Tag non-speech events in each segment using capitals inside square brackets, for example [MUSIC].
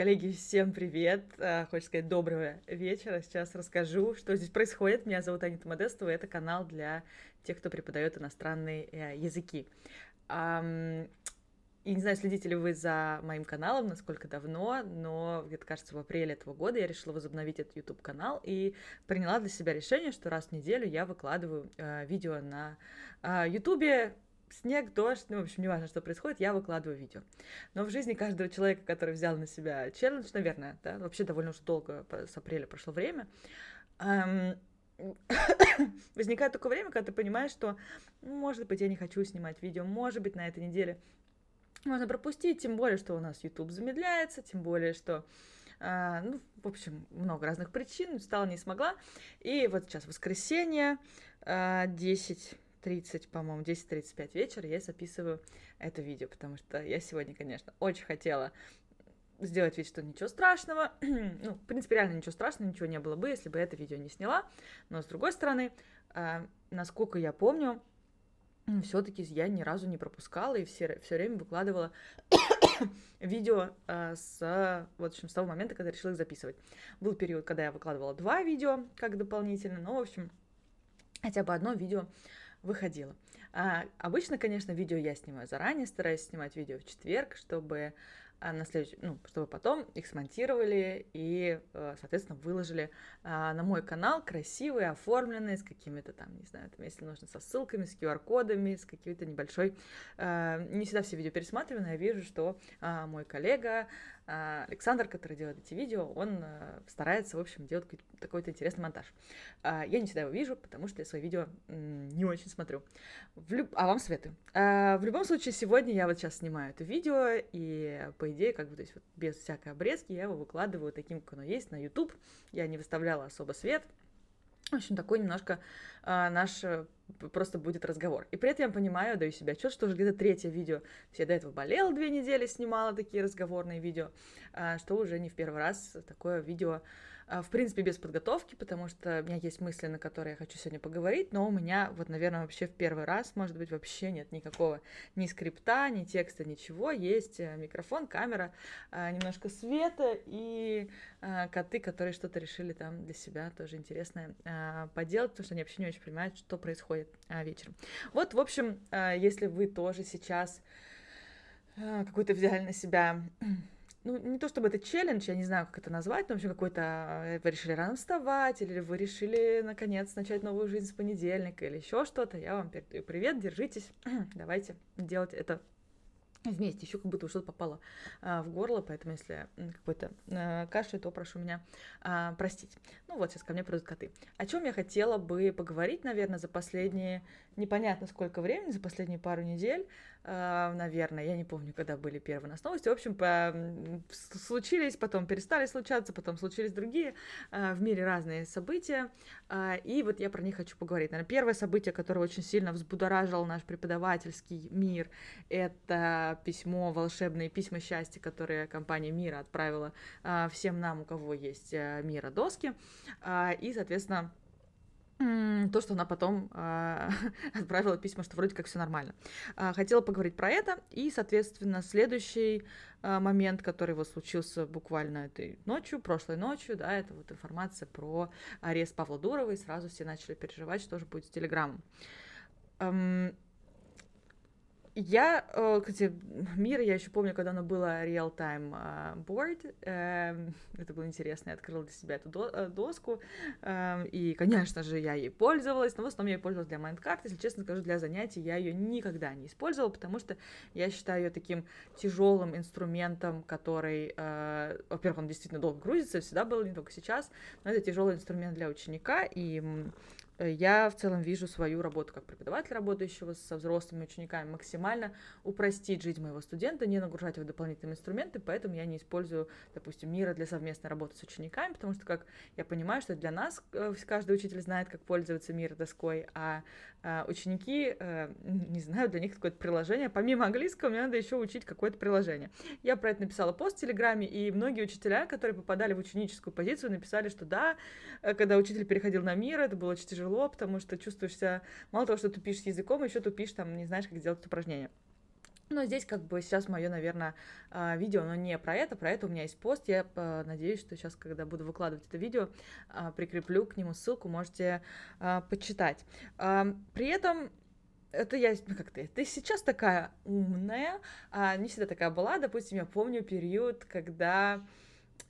Коллеги, всем привет! А, Хочу сказать доброго вечера. Сейчас расскажу, что здесь происходит. Меня зовут Анита Модестова, это канал для тех, кто преподает иностранные э, языки. И не знаю, следите ли вы за моим каналом, насколько давно, но, где-то, кажется, в апреле этого года я решила возобновить этот YouTube-канал и приняла для себя решение, что раз в неделю я выкладываю э, видео на э, YouTube снег, дождь, ну, в общем, неважно, что происходит, я выкладываю видео. Но в жизни каждого человека, который взял на себя челлендж, наверное, да, вообще довольно уже долго, с апреля прошло время, эм, [COUGHS] возникает такое время, когда ты понимаешь, что, ну, может быть, я не хочу снимать видео, может быть, на этой неделе можно пропустить, тем более, что у нас YouTube замедляется, тем более, что Uh, ну, в общем, много разных причин, встала, не смогла. И вот сейчас воскресенье, uh, э, 10 30, по-моему, 10.35 вечера я записываю это видео, потому что я сегодня, конечно, очень хотела сделать вид, что ничего страшного. [CLEARS THROAT] ну, в принципе, реально ничего страшного, ничего не было бы, если бы это видео не сняла. Но с другой стороны, э, насколько я помню, все-таки я ни разу не пропускала и все, все время выкладывала [COUGHS] видео э, с, в общем, с того момента, когда решила их записывать. Был период, когда я выкладывала два видео как дополнительно, но, в общем, хотя бы одно видео выходила. А, обычно, конечно, видео я снимаю заранее, стараюсь снимать видео в четверг, чтобы а, на следующий, ну, чтобы потом их смонтировали и, э, соответственно, выложили а, на мой канал красивые, оформленные, с какими-то там, не знаю, там, если нужно, со ссылками, с QR-кодами, с какой-то небольшой... Э, не всегда все видео пересматриваю, но я вижу, что а, мой коллега а Александр, который делает эти видео, он э, старается, в общем, делать такой-то интересный монтаж. А я не всегда его вижу, потому что я свои видео не очень смотрю. В люб... А вам советую. А, в любом случае, сегодня я вот сейчас снимаю это видео, и по идее, как бы, то есть вот без всякой обрезки, я его выкладываю таким, как оно есть, на YouTube. Я не выставляла особо свет, в общем, такой немножко а, наш э, просто будет разговор. И при этом я понимаю, даю себе отчет, что уже где-то третье видео, Все до этого болел две недели, снимала такие разговорные видео, а, что уже не в первый раз такое видео а, в принципе, без подготовки, потому что у меня есть мысли, на которые я хочу сегодня поговорить, но у меня, вот, наверное, вообще в первый раз, может быть, вообще нет никакого ни скрипта, ни текста, ничего. Есть э, микрофон, камера, а, немножко света и а, коты, которые что-то решили там для себя тоже интересное поделать, потому что они вообще не очень понимают, что происходит вечером. Вот, в общем, если вы тоже сейчас какую-то взяли на себя ну, не то чтобы это челлендж, я не знаю, как это назвать, но, в общем, какой-то э, вы решили рано вставать, или вы решили, наконец, начать новую жизнь с понедельника, или еще что-то, я вам передаю э, привет, держитесь, [CLEARS THROAT] давайте делать это вместе. Еще как будто что-то попало а, в горло, поэтому если какой-то а, кашель, то прошу меня а, простить. Ну вот, сейчас ко мне придут коты. О чем я хотела бы поговорить, наверное, за последние, непонятно сколько времени, за последние пару недель, а, наверное, я не помню, когда были первые у нас новости. В общем, по... случились, потом перестали случаться, потом случились другие а, в мире разные события. А, и вот я про них хочу поговорить. Наверное, первое событие, которое очень сильно взбудоражило наш преподавательский мир, это письмо, волшебные письма счастья, которые компания Мира отправила всем нам, у кого есть Мира доски. И, соответственно, то, что она потом э, [LAUGHS] отправила письма, что вроде как все нормально. Э, хотела поговорить про это, и, соответственно, следующий э, момент, который вот случился буквально этой ночью, прошлой ночью, да, это вот информация про арест Павла Дурова, и сразу все начали переживать, что же будет с Телеграмом я, э, кстати, Мира, я еще помню, когда она была Real Time а, Board, эм, это было интересно, я открыла для себя эту э, доску, эм, и, конечно же, я ей пользовалась, но в основном я ее пользовалась для майндкарт, если честно скажу, для занятий я ее никогда не использовала, потому что я считаю ее таким тяжелым инструментом, который, э, во-первых, он действительно долго грузится, всегда был, не только сейчас, но это тяжелый инструмент для ученика, и Э, я в целом вижу свою работу как преподавателя, работающего со взрослыми учениками, максимально упростить жизнь моего студента, не нагружать его дополнительными инструментами, поэтому я не использую, допустим, мира для совместной работы с учениками, потому что, как я понимаю, что для нас э, каждый учитель знает, как пользоваться мир доской, а а, ученики, э, не знаю, для них какое-то приложение. Помимо английского, мне надо еще учить какое-то приложение. Я про это написала пост в Телеграме, и многие учителя, которые попадали в ученическую позицию, написали, что да, э, когда учитель переходил на мир, это было очень тяжело, потому что чувствуешь себя, мало того, что тупишь с языком, еще тупишь, там, не знаешь, как делать упражнения. Но здесь как бы сейчас мое, наверное, а, видео, но не про это, про это у меня есть пост. Я а, надеюсь, что сейчас, когда буду выкладывать это видео, а, прикреплю к нему ссылку, можете почитать. При этом это я, ну как ты, ты сейчас такая умная, а не всегда такая была. Допустим, я помню период, когда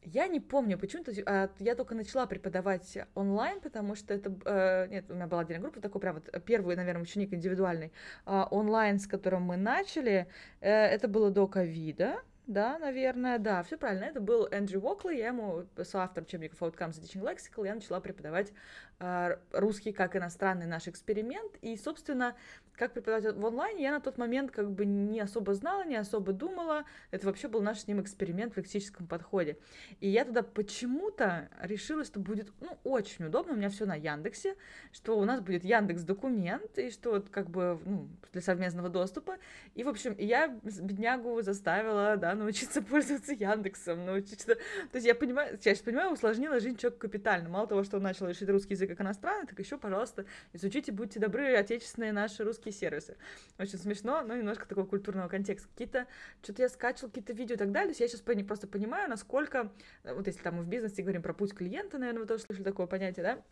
я не помню, почему-то а, я только начала преподавать онлайн, потому что это... Э, нет, у меня была отдельная группа, такой прям вот первый, наверное, ученик индивидуальный э, онлайн, с которым мы начали. Э, это было до ковида, да, наверное, да, все правильно. Это был Эндрю Уокли, я ему соавтор учебников Outcomes и Teaching Lexical, я начала преподавать э, русский как иностранный наш эксперимент. И, собственно, как преподавать в онлайне, я на тот момент как бы не особо знала, не особо думала. Это вообще был наш с ним эксперимент в лексическом подходе. И я тогда почему-то решила, что будет ну, очень удобно, у меня все на Яндексе, что у нас будет Яндекс документ, и что вот как бы ну, для совместного доступа. И, в общем, я беднягу заставила да, научиться [LAUGHS] пользоваться Яндексом, научиться... То есть я понимаю, я сейчас понимаю, усложнила жизнь человека капитально. Мало того, что он начал решить русский язык как иностранный, так еще, пожалуйста, изучите, будьте добры, отечественные наши русские такие сервисы. Очень смешно, но немножко такого культурного контекста. Какие-то, что-то я скачивал какие-то видео и так далее. То есть я сейчас просто понимаю, насколько, э, вот если там мы в бизнесе говорим про путь клиента, наверное, вы тоже слышали такое понятие, да?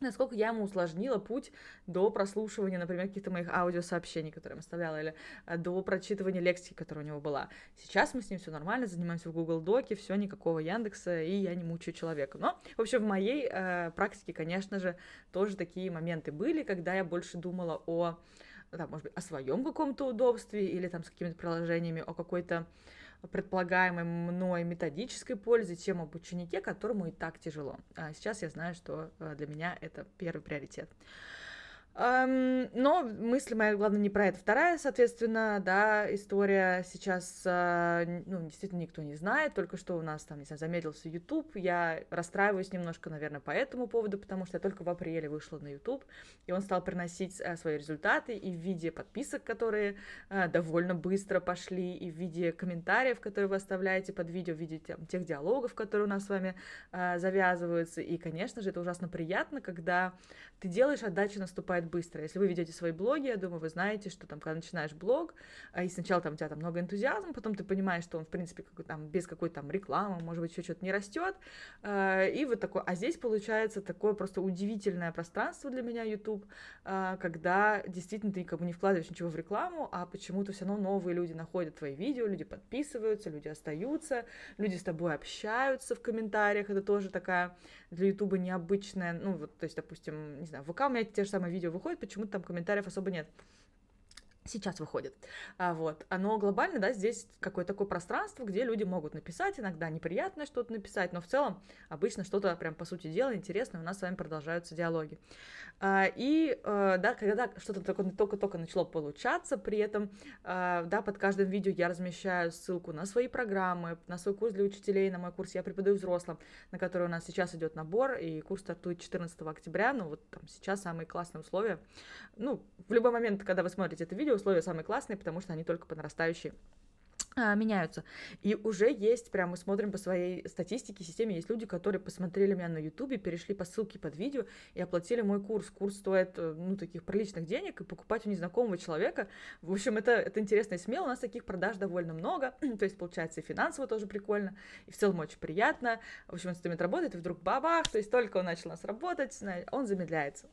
насколько я ему усложнила путь до прослушивания, например, каких-то моих аудиосообщений, которые я оставляла, или э, до прочитывания лексики, которая у него была. Сейчас мы с ним все нормально, занимаемся в Google Доке, все, никакого Яндекса, и я не мучаю человека. Но, в общем, в моей э, практике, конечно же, тоже такие моменты были, когда я больше думала о, там, может быть, о своем каком-то удобстве или там с какими-то приложениями, о какой-то предполагаемой мной методической пользы, тем об ученике, которому и так тяжело. А сейчас я знаю, что э, для меня это первый приоритет. Но мысль моя, главное, не про это. Вторая, соответственно, да, история сейчас, а, ну, действительно, никто не знает. Только что у нас там, не знаю, замедлился YouTube. Я расстраиваюсь немножко, наверное, по этому поводу, потому что я только в апреле вышла на YouTube, и он стал приносить а, свои результаты и в виде подписок, которые а, довольно быстро пошли, и в виде комментариев, которые вы оставляете под видео, в виде там, тех диалогов, которые у нас с вами завязываются. И, конечно же, это ужасно приятно, когда ты делаешь, отдача наступает быстро. Если вы ведете свои блоги, я думаю, вы знаете, что там, когда начинаешь блог, а, и сначала там у тебя там много энтузиазма, потом ты понимаешь, что он, в принципе, как, там, без какой-то там рекламы, может быть, еще что-то не растет. А, и вот такой, а здесь получается такое просто удивительное пространство для меня YouTube, а, когда действительно ты как бы не вкладываешь ничего в рекламу, а почему-то все равно новые люди находят твои видео, люди подписываются, люди остаются, люди с тобой общаются в комментариях. Это тоже такая для YouTube необычная, ну вот, то есть, допустим, не знаю, в ВК у меня те же самые видео видео выходит, почему-то там комментариев особо нет сейчас выходит. А, вот. Оно глобально, да, здесь какое-то такое пространство, где люди могут написать, иногда неприятно что-то написать, но в целом обычно что-то прям по сути дела интересное, у нас с вами продолжаются диалоги. А, и, э, да, когда что-то только-только начало получаться, при этом, а, да, под каждым видео я размещаю ссылку на свои программы, на свой курс для учителей, на мой курс «Я преподаю взрослым», на который у нас сейчас идет набор, и курс стартует 14 октября, ну вот там сейчас самые классные условия. Ну, в любой момент, когда вы смотрите это видео, условия самые классные, потому что они только по нарастающей а, меняются. И уже есть, прям мы смотрим по своей статистике, системе, есть люди, которые посмотрели меня на ютубе, перешли по ссылке под видео и оплатили мой курс. Курс стоит, э, ну, таких приличных денег, и покупать у незнакомого человека, в общем, это, это интересно и смело, у нас таких продаж довольно много, [CLEARS THROAT] то есть, получается, и финансово тоже прикольно, и в целом очень приятно, в общем, инструмент работает, и вдруг бабах, то есть только он начал у нас работать, он замедляется.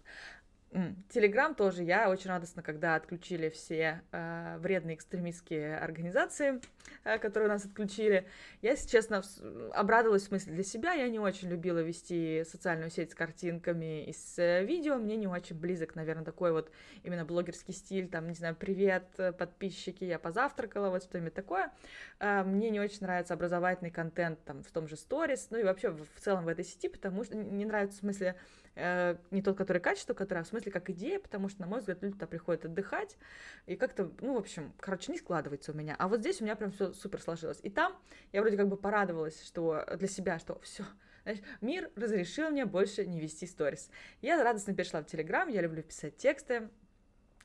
Телеграм тоже. Я очень радостно, когда отключили все э, вредные экстремистские организации, э, которые нас отключили. Я, если честно, обрадовалась в смысле для себя. Я не очень любила вести социальную сеть с картинками и с э, видео. Мне не очень близок, наверное, такой вот именно блогерский стиль. Там, не знаю, привет, э, подписчики, я позавтракала, вот что-нибудь такое. Э, мне не очень нравится образовательный контент там в том же сторис, ну и вообще в целом в этой сети, потому что не нравится в смысле Э, не тот, который качество, который, а в смысле как идея, потому что, на мой взгляд, люди туда приходят отдыхать, и как-то, ну, в общем, короче, не складывается у меня. А вот здесь у меня прям все супер сложилось. И там я вроде как бы порадовалась, что для себя, что [LAUGHS] все, Знаешь, мир разрешил мне больше не вести сторис. Я радостно перешла в Телеграм, я люблю писать тексты,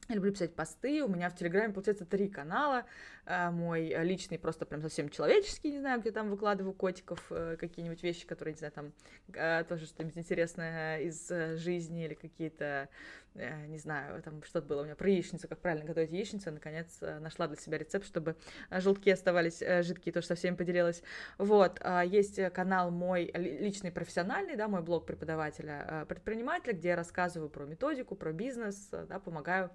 я люблю писать посты, у меня в Телеграме, получается, три канала. Э, мой э, личный, просто прям совсем человеческий, не знаю, где там выкладываю котиков, э, какие-нибудь вещи, которые, не знаю, там тоже что-нибудь интересное из жизни или какие-то Э, не знаю, там что-то было у меня про яичницу, как правильно готовить яичницу, наконец э, нашла для себя рецепт, чтобы э, желтки оставались жидкие, тоже со всеми поделилась. Вот, а, есть канал мой личный профессиональный, да, мой блог преподавателя предпринимателя, где я рассказываю про методику, про бизнес, да, помогаю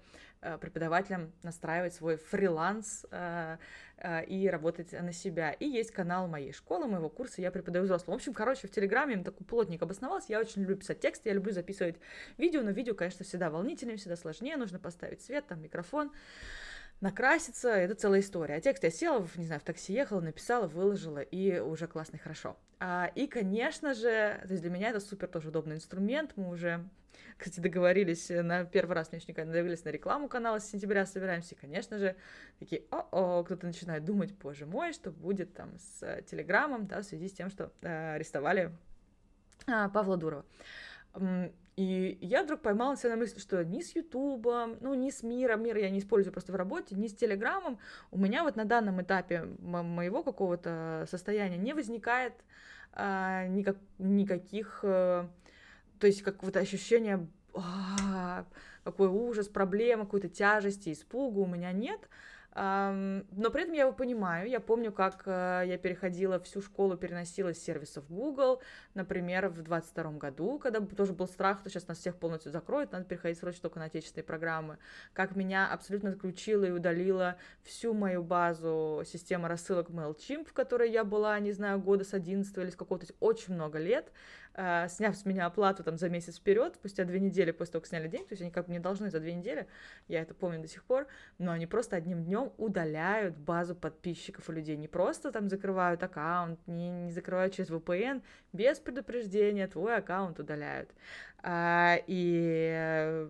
преподавателям настраивать свой фриланс Э, и работать на себя. И есть канал моей школы, моего курса, я преподаю взрослым. В общем, короче, в Телеграме я такой плотник обосновался. Я очень люблю писать тексты я люблю записывать видео, но видео, конечно, всегда волнительнее, всегда сложнее, нужно поставить свет, там микрофон накраситься, это целая история. А текст я села, не знаю, в такси ехала, написала, выложила, и уже классно и хорошо. А, и, конечно же, то есть для меня это супер тоже удобный инструмент, мы уже, [LAUGHS] кстати, договорились, э, на первый раз мне еще договорились на рекламу канала с сентября собираемся, и, конечно же, такие, о-о, кто-то начинает думать, боже мой, что будет там с Телеграмом, да, в связи с тем, что э, арестовали э, Павла Дурова и я вдруг поймала себя на мысли, что ни с Ютубом, ну, ни с миром, мир я не использую просто в работе, ни с Телеграмом у меня вот на данном этапе моего какого-то состояния не возникает а, никак, никаких, а, то есть как вот ощущения «А, какой ужас, проблемы, какой-то тяжести, испуга у меня нет. Но при этом я его понимаю. Я помню, как э, я переходила всю школу, переносила с сервисов Google, например, в 22 году, когда тоже был страх, что сейчас нас всех полностью закроют, надо переходить срочно только на отечественные программы. Как меня абсолютно отключила и удалила всю мою базу системы рассылок MailChimp, в которой я была, не знаю, года с 11 или с какого-то, очень много лет. А, сняв с меня оплату там за месяц вперед, спустя две недели после того, как сняли деньги, то есть они как бы не должны за две недели, я это помню до сих пор, но они просто одним днем удаляют базу подписчиков и людей, не просто там закрывают аккаунт, не, не закрывают через VPN, без предупреждения твой аккаунт удаляют. А, и э,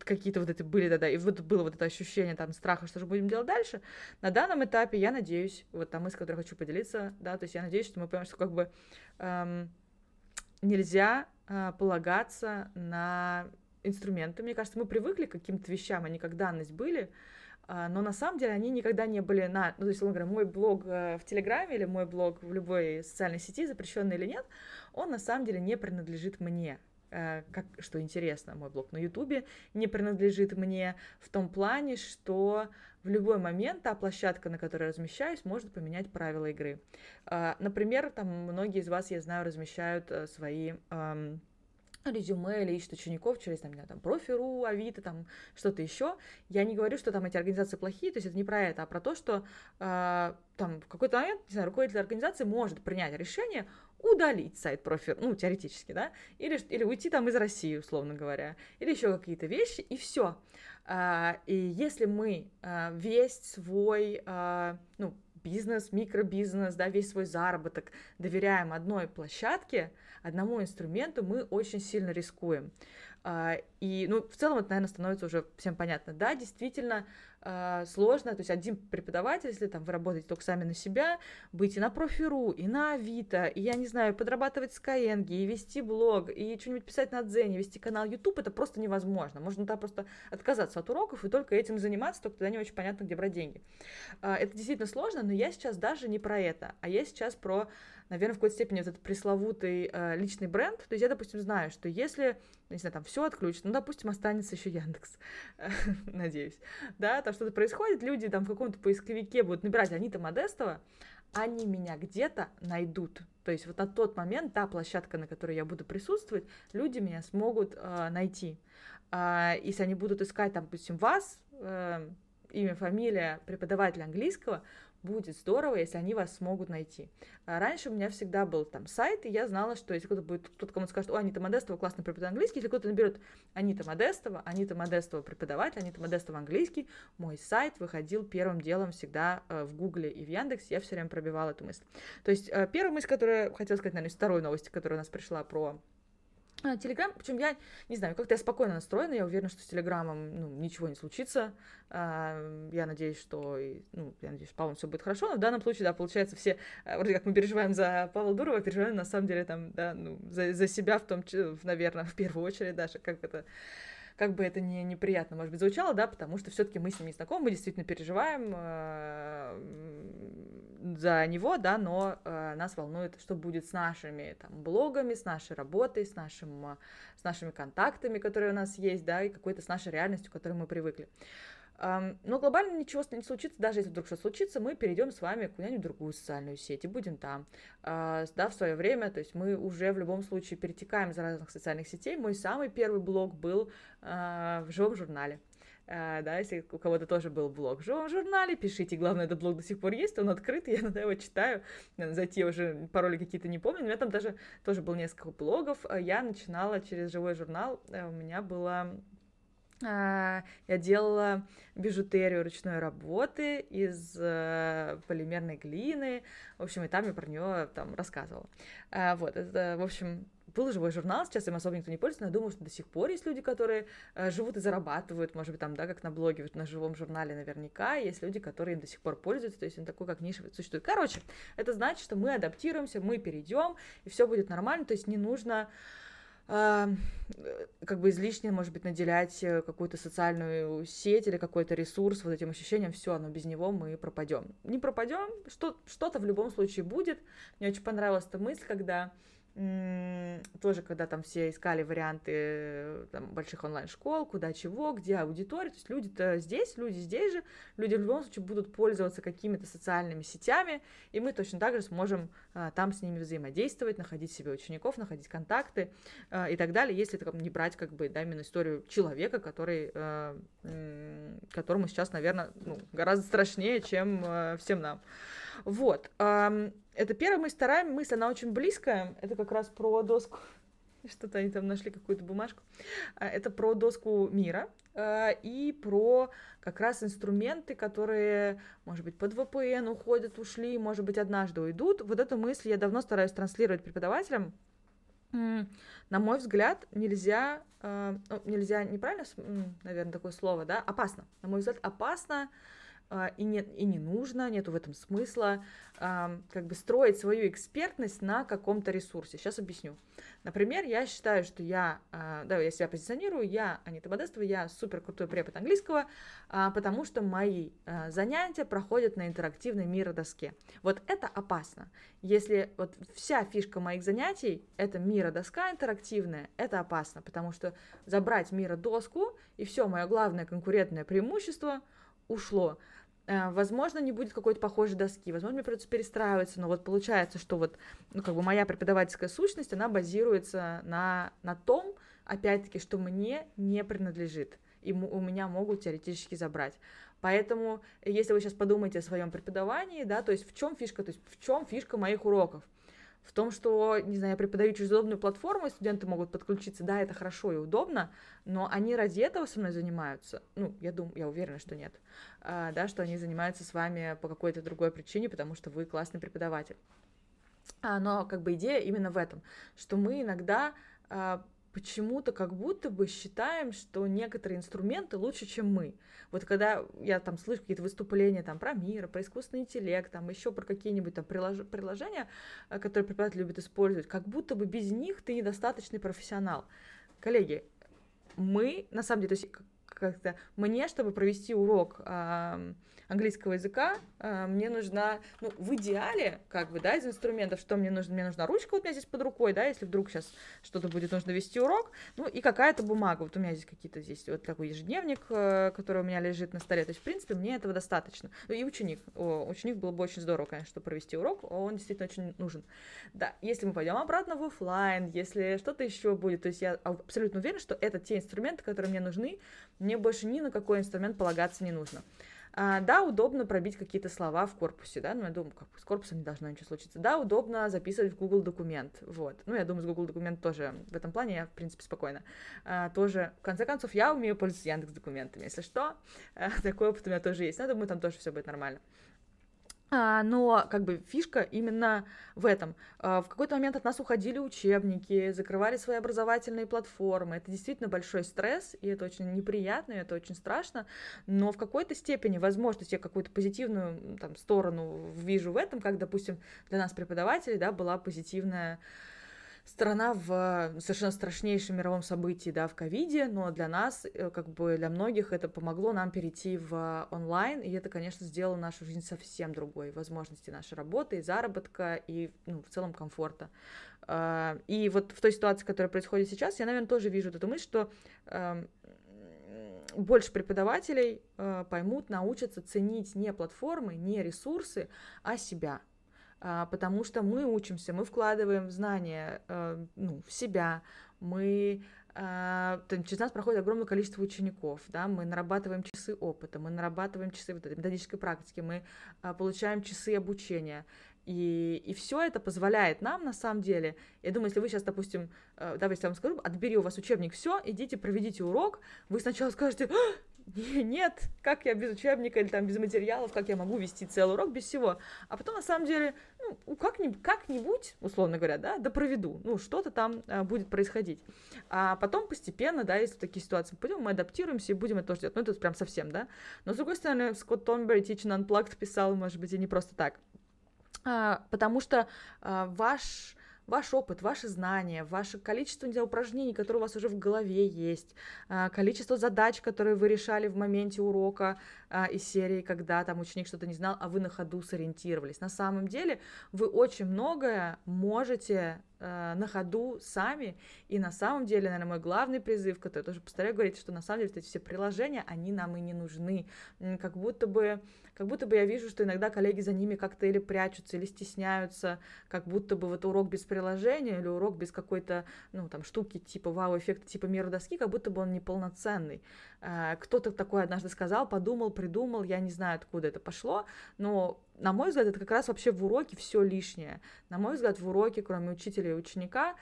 какие-то вот эти были тогда, и вот было вот это ощущение там страха, что же будем делать дальше. На данном этапе я надеюсь, вот там мысль, которой хочу поделиться, да, то есть я надеюсь, что мы поймем, что как бы эм, нельзя э, полагаться на инструменты. Мне кажется, мы привыкли к каким-то вещам, они как данность были, э, но на самом деле они никогда не были на... Ну, то есть, говоря, мой блог э, в Телеграме или мой блог в любой социальной сети, запрещенный или нет, он на самом деле не принадлежит мне э, как, что интересно, мой блог на Ютубе не принадлежит мне в том плане, что в любой момент та площадка, на которой размещаюсь, может поменять правила игры. А, например, там многие из вас, я знаю, размещают э, свои резюме или ищут учеников через, там, не знаю, там, профи.ру, Авито, там, что-то еще. Я не говорю, что там эти организации плохие, то есть это не про это, а про то, что э, там в какой-то момент, не знаю, руководитель организации может принять решение удалить сайт профи, ну, теоретически, да, или, или уйти там из России, условно говоря, или еще какие-то вещи, и все. А, и если мы а, весь свой, а, ну, бизнес, микробизнес, да, весь свой заработок доверяем одной площадке, одному инструменту, мы очень сильно рискуем. И, ну, в целом это, наверное, становится уже всем понятно. Да, действительно, а, сложно. То есть один преподаватель, если там вы работаете только сами на себя, быть и на профиру, и на Авито, и, я не знаю, подрабатывать с Skyeng, и вести блог, и что-нибудь писать на Дзене, вести канал YouTube, это просто невозможно. Можно там просто отказаться от уроков и только этим заниматься, только тогда не очень понятно, где брать деньги. А, это действительно сложно, но я сейчас даже не про это, а я сейчас про наверное, в какой-то степени вот этот пресловутый э, личный бренд. То есть я, допустим, знаю, что если, не знаю, там все отключено, ну, допустим, останется еще Яндекс, [LAUGHS] надеюсь, да, там что-то происходит, люди там в каком-то поисковике будут набирать Анита Модестова, они меня где-то найдут. То есть вот на тот момент, та площадка, на которой я буду присутствовать, люди меня смогут э, найти. Э, если они будут искать, там, допустим, вас, э, имя, фамилия преподавателя английского, будет здорово, если они вас смогут найти. А раньше у меня всегда был там сайт, и я знала, что если кто-то будет, кто-то кому-то скажет, о, Анита Модестова классно преподает английский, если кто-то наберет Анита Модестова, Анита Модестова преподаватель, Анита Модестова английский, мой сайт выходил первым делом всегда э, в Гугле и в Яндексе, я все время пробивала эту мысль. То есть э, первая мысль, которая хотела сказать, наверное, из новость, которая у нас пришла про а, Телеграм, причем я не знаю, как-то я спокойно настроена, я уверена, что с Телеграмом ну, ничего не случится. А, я надеюсь, что, ну, я надеюсь, что Павлом все будет хорошо, но в данном случае, да, получается, все, э, вроде как мы переживаем за Павла Дурова, переживаем на самом деле там, да, ну, за, за себя в том, наверное, [LAUGHS] в первую очередь даже, как это как бы это не неприятно, может быть, звучало, да, потому что все-таки мы с ними знакомы, мы действительно переживаем, а, за него, да, но э, нас волнует, что будет с нашими там блогами, с нашей работой, с, нашим, э, с нашими контактами, которые у нас есть, да, и какой-то с нашей реальностью, к которой мы привыкли. Но глобально ничего не случится, даже если вдруг что случится, мы перейдем с вами куда-нибудь в другую социальную сеть и будем там, а, да, в свое время, то есть мы уже в любом случае перетекаем из разных социальных сетей. Мой самый первый блог был а, в живом журнале, а, да, если у кого-то тоже был блог в живом журнале, пишите. Главное, этот блог до сих пор есть, он открыт, [LAUGHS] я иногда его читаю. Э, Зайти я уже пароли какие-то не помню. У меня там даже тоже было несколько блогов. А я начинала через живой журнал. Э, у меня было а, я делала бижутерию ручной работы из э, полимерной глины. В общем, и там я про нее там рассказывала. Вот, это, в общем, был живой журнал, сейчас им особо никто не пользуется, но я думаю, что до сих пор есть люди, которые э, живут и зарабатывают, может быть, там, да, как на блоге, вот на живом журнале наверняка, есть люди, которые им до сих пор пользуются, то есть он такой, как ниша существует. Короче, это значит, что мы адаптируемся, мы перейдем, и все будет нормально, то есть не нужно а, э, как бы излишне, может быть, наделять э, какую-то социальную сеть или какой-то ресурс вот этим ощущением, все, но без него мы пропадем. Не пропадем, что, что-то в любом случае будет. Мне очень понравилась эта мысль, когда тоже, когда там все искали варианты там, больших онлайн-школ, куда чего, где аудитория, то есть люди-то э, здесь, люди здесь же, люди в любом случае будут пользоваться какими-то социальными сетями, и мы точно так же сможем а, там с ними взаимодействовать, находить себе учеников, находить контакты а, и так далее, если это не брать как бы, да, именно историю человека, который, а, которому сейчас, наверное, ну, гораздо страшнее, чем э, всем нам. Вот. Это первая мысль. Вторая мысль, она очень близкая. Это как раз про доску. [LAUGHS] Что-то они там нашли какую-то бумажку. А, это про доску мира а, и про как раз инструменты, которые, может быть, под VPN уходят, ушли, может быть, однажды уйдут. Вот эту мысль я давно стараюсь транслировать преподавателям. На мой взгляд, нельзя, а, ну, нельзя неправильно, наверное, такое слово, да, опасно. На мой взгляд, опасно а, и, нет, и не нужно, нету в этом смысла, как бы строить свою экспертность на каком-то ресурсе. Сейчас объясню. Например, я считаю, что я, а, да, я себя позиционирую, я Анита Бодестова, я супер крутой препод английского, а, потому что мои занятия проходят на интерактивной миродоске. Вот это опасно. Если вот вся фишка моих занятий — это миродоска интерактивная, это опасно, потому что забрать миродоску, и все, мое главное конкурентное преимущество — ушло. Э, возможно, не будет какой-то похожей доски, возможно, мне придется перестраиваться, но вот получается, что вот, ну, как бы моя преподавательская сущность, она базируется на, на том, опять-таки, что мне не принадлежит, и у меня могут теоретически забрать. Поэтому, если вы сейчас подумаете о своем преподавании, да, то есть в чем фишка, то есть в чем фишка моих уроков, в том, что, не знаю, я преподаю через удобную платформу, и студенты могут подключиться, да, это хорошо и удобно, но они ради этого со мной занимаются, ну, я думаю, я уверена, что нет, а, да, что они занимаются с вами по какой-то другой причине, потому что вы классный преподаватель. А, но как бы идея именно в этом, что мы иногда а, почему-то как будто бы считаем, что некоторые инструменты лучше, чем мы. Вот когда я там слышу какие-то выступления там про мир, про искусственный интеллект, там еще про какие-нибудь там прилож... приложения, э, которые преподаватели любят использовать, как будто бы без них ты недостаточный профессионал. Коллеги, мы, на самом деле, то есть как-то мне, чтобы провести урок э, английского языка, э, мне нужна, ну, в идеале, как бы, да, из инструментов, что мне нужно, мне нужна ручка вот у меня здесь под рукой, да, если вдруг сейчас что-то будет нужно вести урок, ну, и какая-то бумага, вот у меня здесь какие-то здесь вот такой ежедневник, э, который у меня лежит на столе, то есть, в принципе, мне этого достаточно. Ну, и ученик, О, ученик было бы очень здорово, конечно, чтобы провести урок, он действительно очень нужен. Да, если мы пойдем обратно в офлайн, если что-то еще будет, то есть я абсолютно уверена, что это те инструменты, которые мне нужны, мне мне больше ни на какой инструмент полагаться не нужно. А, да, удобно пробить какие-то слова в корпусе, да, ну, я думаю, как с корпусом не должно ничего случиться. Да, удобно записывать в Google документ, вот. Ну, я думаю, с Google документ тоже в этом плане я, в принципе, спокойно. А, тоже, в конце концов, я умею пользоваться Яндекс документами, если что, а, [LAUGHS] такой опыт у меня тоже есть, но ну, я думаю, там тоже все будет нормально. А, но как бы фишка именно в этом. А, в какой-то момент от нас уходили учебники, закрывали свои образовательные платформы. Это действительно большой стресс, и это очень неприятно, и это очень страшно. Но в какой-то степени, возможно, я какую-то позитивную там, сторону вижу в этом, как, допустим, для нас преподавателей да, была позитивная страна в э, совершенно страшнейшем мировом событии, да, в ковиде, но для нас, э, как бы для многих, это помогло нам перейти в онлайн, и это, конечно, сделало нашу жизнь совсем другой, возможности нашей работы и заработка, и ну, в целом комфорта. Э, и вот в той ситуации, которая происходит сейчас, я, наверное, тоже вижу эту мысль, что эм, больше преподавателей поймут, научатся ценить не платформы, не ресурсы, а себя — а, потому что мы учимся, мы вкладываем знания э, ну, в себя, мы через а, нас проходит огромное количество учеников, да, мы нарабатываем часы опыта, мы нарабатываем часы вот этой методической практики, мы а, получаем часы обучения. И, и все это позволяет нам, на самом деле, я думаю, если вы сейчас, допустим, э, я вам скажу, отбери у вас учебник, все, идите, проведите урок, вы сначала скажете, [LAUGHS] нет, как я без учебника или там без материалов, как я могу вести целый урок без всего. А потом, на самом деле, ну, как-нибудь, как-нибудь условно говоря, да, да проведу, ну, что-то там а, будет происходить. А потом постепенно, да, если такие ситуации пойдем, мы адаптируемся и будем это тоже делать. Ну, это прям совсем, да. Но, с другой стороны, Скотт Томбери Teaching Unplugged писал, может быть, и не просто так. А, потому что а, ваш ваш опыт, ваши знания, ваше количество знаю, упражнений, которые у вас уже в голове есть, а, количество задач, которые вы решали в моменте урока а, из серии, когда там ученик что-то не знал, а вы на ходу сориентировались. На самом деле вы очень многое можете а, на ходу сами. И на самом деле, наверное, мой главный призыв, который я тоже повторяю говорить, что на самом деле эти все приложения, они нам и не нужны. Как будто бы как будто бы я вижу, что иногда коллеги за ними как-то или прячутся, или стесняются, как будто бы вот урок без приложения или урок без какой-то, ну, там, штуки типа вау-эффекта, типа мира доски, как будто бы он неполноценный. Э, кто-то такое однажды сказал, подумал, придумал, я не знаю, откуда это пошло, но на мой взгляд, это как раз вообще в уроке все лишнее. На мой взгляд, в уроке, кроме учителя и ученика,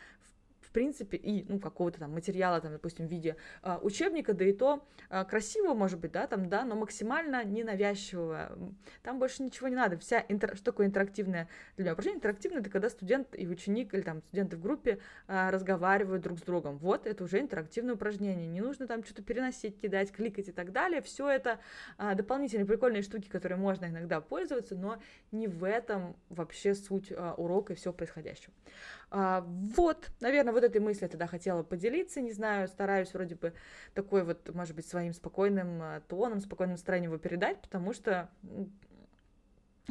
принципе, и, ну, какого-то там материала, там, допустим, в виде э, учебника, да и то э, красивого, может быть, да, там, да, но максимально ненавязчивого. Там больше ничего не надо. Вся интер... что такое интерактивное для меня упражнение? Интерактивное — это когда студент и ученик, или там студенты в группе э, разговаривают друг с другом. Вот, это уже интерактивное упражнение. Не нужно там что-то переносить, кидать, кликать и так далее. Все это э, дополнительные прикольные штуки, которые можно иногда пользоваться, но не в этом вообще суть э, урока и все происходящего. А, вот, наверное, вот этой мыслью тогда хотела поделиться, не знаю, стараюсь вроде бы такой вот, может быть, своим спокойным а, тоном, спокойным настроением его передать, потому что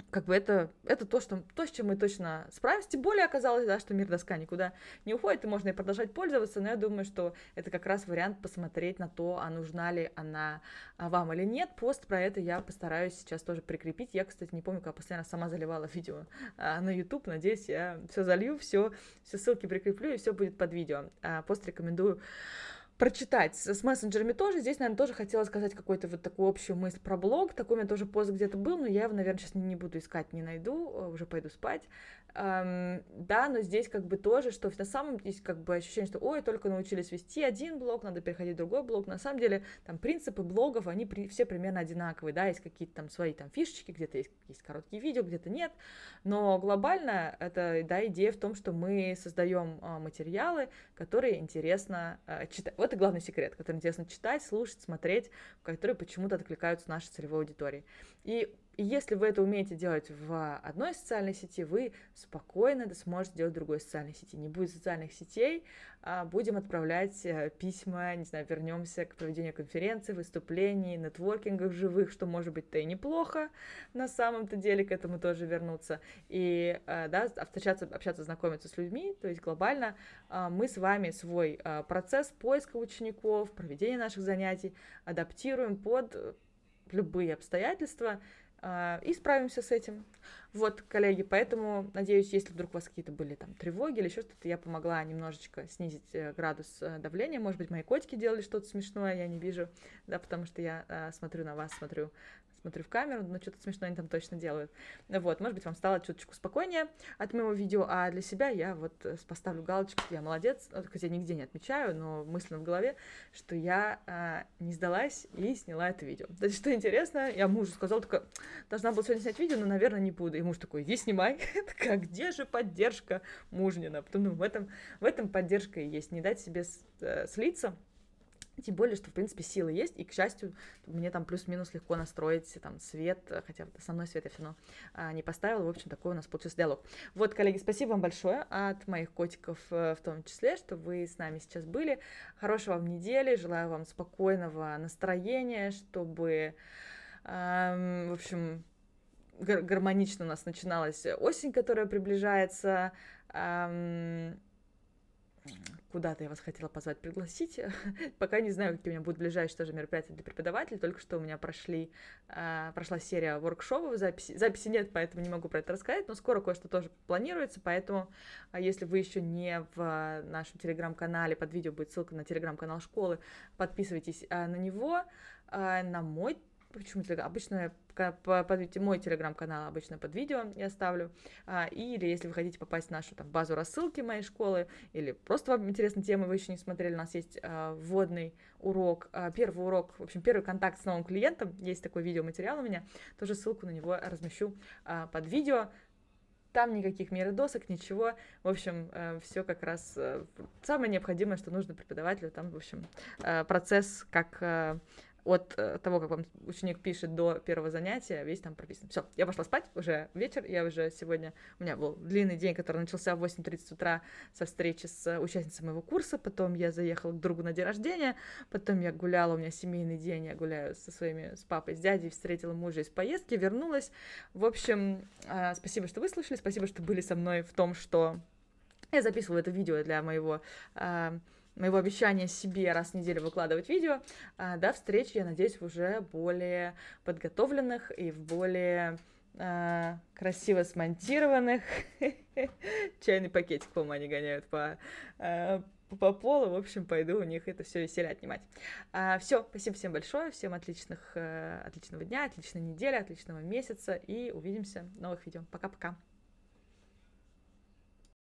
как бы это, это то, что, то, с чем мы точно справимся. Тем более оказалось, да, что мир доска никуда не уходит, и можно и продолжать пользоваться, но я думаю, что это как раз вариант посмотреть на то, а нужна ли она а, вам или нет. Пост про это я постараюсь сейчас тоже прикрепить. Я, кстати, не помню, когда постоянно сама заливала видео а, на YouTube. Надеюсь, я все залью, все, все ссылки прикреплю, и все будет под видео. А, пост рекомендую прочитать. С мессенджерами тоже. Здесь, наверное, тоже хотела сказать какую-то вот такую общую мысль про блог. Такой у меня тоже пост где-то был, но я его, наверное, сейчас не буду искать, не найду, а, уже пойду спать. Эм, да, но здесь как бы тоже, что на самом деле как бы ощущение, что ой, только научились вести один блог, надо переходить в другой блог. На самом деле там принципы блогов, они при, все примерно одинаковые, да, есть какие-то там свои там фишечки, где-то есть, есть короткие видео, где-то нет, но глобально это, да, идея в том, что мы создаем э, материалы, которые интересно э, читать. Вот и главный секрет, который интересно читать, слушать, смотреть, которые почему-то откликаются нашей целевой аудитории. И и если вы это умеете делать в одной социальной сети, вы спокойно это сможете делать в другой социальной сети. Не будет социальных сетей, а будем отправлять э, письма, не знаю, вернемся к проведению конференций, выступлений, нетворкингов живых, что может быть-то и неплохо на самом-то деле, к этому тоже вернуться. И, э, да, встречаться, общаться, знакомиться с людьми, то есть глобально э, мы с вами свой процесс поиска учеников, проведения наших занятий адаптируем под любые обстоятельства, а, и справимся с этим. Вот, коллеги, поэтому, надеюсь, если вдруг у вас какие-то были там тревоги или еще что-то, я помогла немножечко снизить э, градус э, давления. Может быть, мои котики делали что-то смешное, я не вижу, да, потому что я а, смотрю на вас, смотрю смотрю в камеру, но что-то смешное они там точно делают. Вот, может быть, вам стало чуточку спокойнее от моего видео, а для себя я вот э, поставлю галочку, я молодец, ну, хоть я нигде не отмечаю, но мысленно в голове, что я а, не сдалась и сняла это видео. Значит, что интересно, я мужу сказала, только должна была сегодня снять видео, но, наверное, не буду. И муж такой, иди снимай. [LAUGHS] Как где же поддержка мужнина? Потом ну, в этом, в этом поддержка и есть, не дать себе э, слиться, тем более, что, в принципе, силы есть, и, к счастью, мне там плюс-минус легко настроить там свет, э, хотя основной свет я все равно а, не поставила. В общем, такой у нас получился диалог. Вот, коллеги, спасибо вам большое от моих котиков э, в том числе, что вы с нами сейчас были. хорошего вам недели, желаю вам спокойного настроения, чтобы, эм, в общем, гар гармонично у нас начиналась осень, которая приближается. Эм, куда-то я вас хотела позвать, пригласить. [LAUGHS] Пока не знаю, какие у меня будут ближайшие тоже мероприятия для преподавателей. Только что у меня прошли, э, прошла серия воркшопов, записи, записи нет, поэтому не могу про это рассказать, но скоро кое-что тоже планируется, поэтому а, если вы еще не в а, нашем телеграм-канале, под видео будет ссылка на телеграм-канал школы, подписывайтесь э, на него, э, на мой Почему телеграм? Обычно под мой телеграм-канал обычно под видео я ставлю. А, или если вы хотите попасть в нашу там, базу рассылки моей школы, или просто вам интересны темы, вы еще не смотрели, у нас есть а, вводный урок, а, первый урок, в общем, первый контакт с новым клиентом, есть такой видеоматериал у меня, тоже ссылку на него размещу под видео. Там никаких меры досок, ничего. В общем, э, все как раз э, самое необходимое, что нужно преподавателю. Там, в общем, э, процесс, как от э, того, как вам ученик пишет до первого занятия, весь там прописан. Все, я пошла спать, уже вечер, я уже сегодня... У меня был длинный день, который начался в 8.30 утра со встречи с э, участницей моего курса, потом я заехала к другу на день рождения, потом я гуляла, у меня семейный день, я гуляю со своими, с папой, с дядей, встретила мужа из поездки, вернулась. В общем, э, спасибо, что выслушали, спасибо, что были со мной в том, что я записывала это видео для моего моего обещания себе раз в неделю выкладывать видео. А, до встречи, я надеюсь, в уже более подготовленных и в более а, красиво смонтированных. [LAUGHS] Чайный пакетик, по-моему, они гоняют а, по, по полу. В общем, пойду у них это все веселье отнимать. все, спасибо всем большое, всем отличных, э, отличного дня, отличной недели, отличного месяца и увидимся в новых видео. Пока-пока.